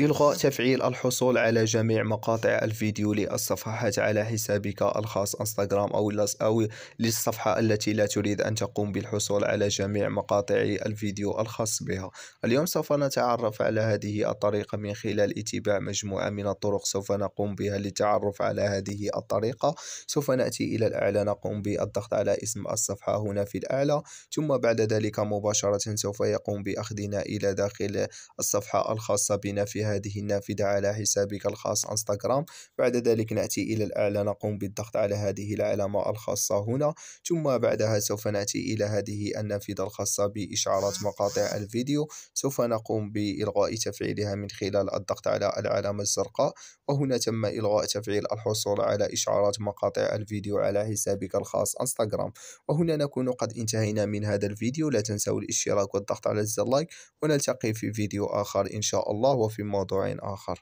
إلغاء تفعيل الحصول على جميع مقاطع الفيديو للصفحات على حسابك الخاص انستغرام أو أو للصفحة التي لا تريد أن تقوم بالحصول على جميع مقاطع الفيديو الخاص بها اليوم سوف نتعرف على هذه الطريقة من خلال اتباع مجموعة من الطرق سوف نقوم بها للتعرف على هذه الطريقة سوف نأتي إلى الأعلى نقوم بالضغط على اسم الصفحة هنا في الأعلى ثم بعد ذلك مباشرة سوف يقوم بأخذنا إلى داخل الصفحة الخاصة بنا لدينا في هذه النافذة على حسابك الخاص انستغرام بعد ذلك نأتي إلى الأعلى نقوم بالضغط على هذه العلامة الخاصة هنا ثم بعدها سوف نأتي إلى هذه النافذة الخاصة بإشعارات مقاطع الفيديو سوف نقوم بإلغاء تفعيلها من خلال الضغط على العلامة الزرقاء وهنا تم إلغاء تفعيل الحصول على إشعارات مقاطع الفيديو على حسابك الخاص انستغرام وهنا نكون قد انتهينا من هذا الفيديو لا تنسوا الاشتراك والضغط على زر لايك ونلتقي في فيديو آخر إن شاء الله وفي موضوع آخر